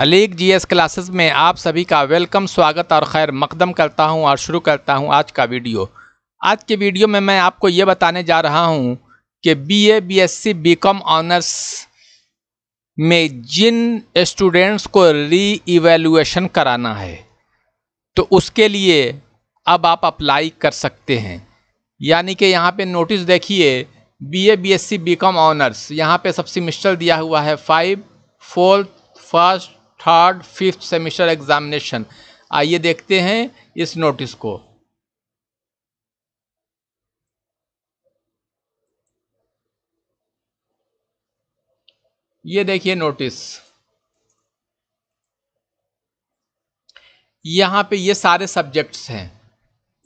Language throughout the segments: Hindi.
अलीग जीएस क्लासेस में आप सभी का वेलकम स्वागत और खैर मकदम करता हूं और शुरू करता हूं आज का वीडियो आज के वीडियो में मैं आपको ये बताने जा रहा हूं कि बीए बीएससी बीकॉम ऑनर्स में जिन स्टूडेंट्स को री इवेलुएशन कराना है तो उसके लिए अब आप अप्लाई कर सकते हैं यानी कि यहाँ पे नोटिस देखिए B B A S C B com honours यहाँ पर सबसे सेमिस्टर दिया हुआ है five fourth first third fifth semester examination आइए देखते हैं इस नोटिस को ये देखिए नोटिस यहाँ पे ये सारे सब्जेक्ट्स हैं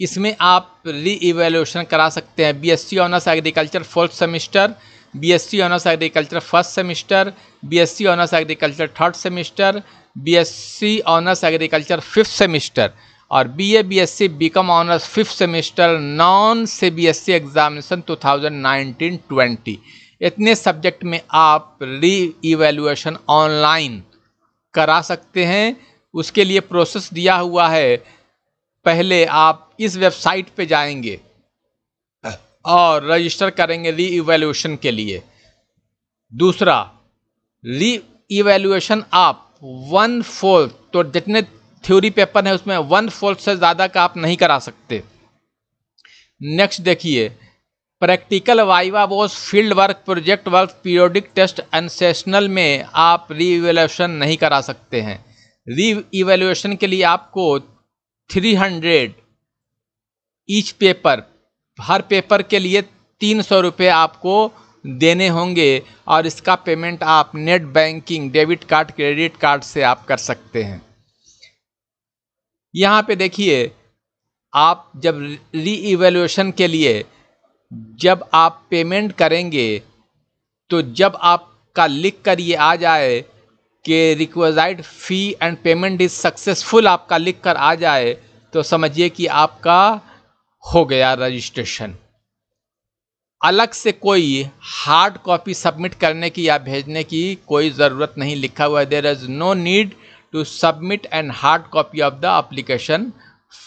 इसमें आप री इवेल्यूशन करा सकते हैं BSc honours agriculture fourth semester BSc honours agriculture first semester BSc honours agriculture third semester BSc honours agriculture fifth semester और BA BSc BCom honours fifth semester non से बीएससी एग्जामिनेशन 2019-20 इतने सब्जेक्ट में आप री इवेल्युएशन ऑनलाइन करा सकते हैं उसके लिए प्रोसेस दिया हुआ है पहले आप इस वेबसाइट पे जाएंगे और रजिस्टर करेंगे री इवेल्यूशन के लिए दूसरा री इवेल्यूशन आप वन फोर्थ तो जितने थ्योरी पेपर हैं उसमें वन फोर्थ से ज़्यादा का आप नहीं करा सकते नेक्स्ट देखिए practical viva voce field work project work periodic test एनसेशनल में आप री इवेल्यूशन नहीं करा सकते हैं री इवेल्यूशन के लिए आपको थ्री हंड्रेड ईच पेपर हर पेपर के लिए तीन सौ रुपये आपको देने होंगे और इसका पेमेंट आप net banking debit card credit card से आप कर सकते हैं यहाँ पे देखिए आप जब री इवेल्यूशन के लिए जब आप पेमेंट करेंगे तो जब आपका लिख कर ये आ जाए कि required fee and payment is successful आपका लिख कर आ जाए तो समझिए कि आपका हो गया रजिस्ट्रेशन अलग से कोई हार्ड कॉपी सबमिट करने की या भेजने की कोई ज़रूरत नहीं लिखा हुआ है there is no need to submit an hard copy of the application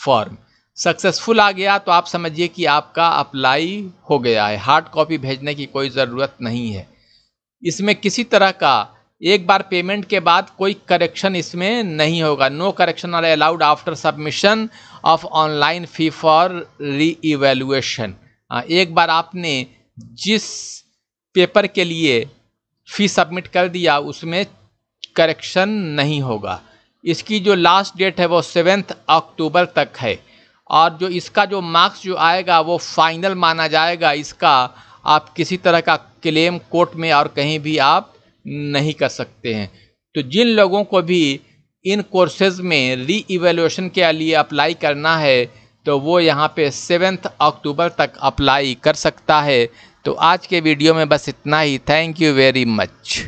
form successful आ गया तो आप समझिए कि आपका अप्लाई हो गया है हार्ड कॉपी भेजने की कोई ज़रूरत नहीं है इसमें किसी तरह का एक बार पेमेंट के बाद कोई करेक्शन इसमें नहीं होगा no correction are allowed after submission of online fee for re evaluation एक बार आपने जिस पेपर के लिए फ़ी सबमिट कर दिया उसमें करेक्शन नहीं होगा इसकी जो लास्ट डेट है वो सेवेंथ अक्टूबर तक है और जो इसका जो मार्क्स जो आएगा वो फाइनल माना जाएगा इसका आप किसी तरह का क्लेम कोर्ट में और कहीं भी आप नहीं कर सकते हैं तो जिन लोगों को भी इन कोर्सेज में री इवेल्यूशन के लिए अप्लाई करना है तो वो यहाँ पे सेवेंथ अक्टूबर तक अप्लाई कर सकता है तो आज के वीडियो में बस इतना ही थैंक यू वेरी मच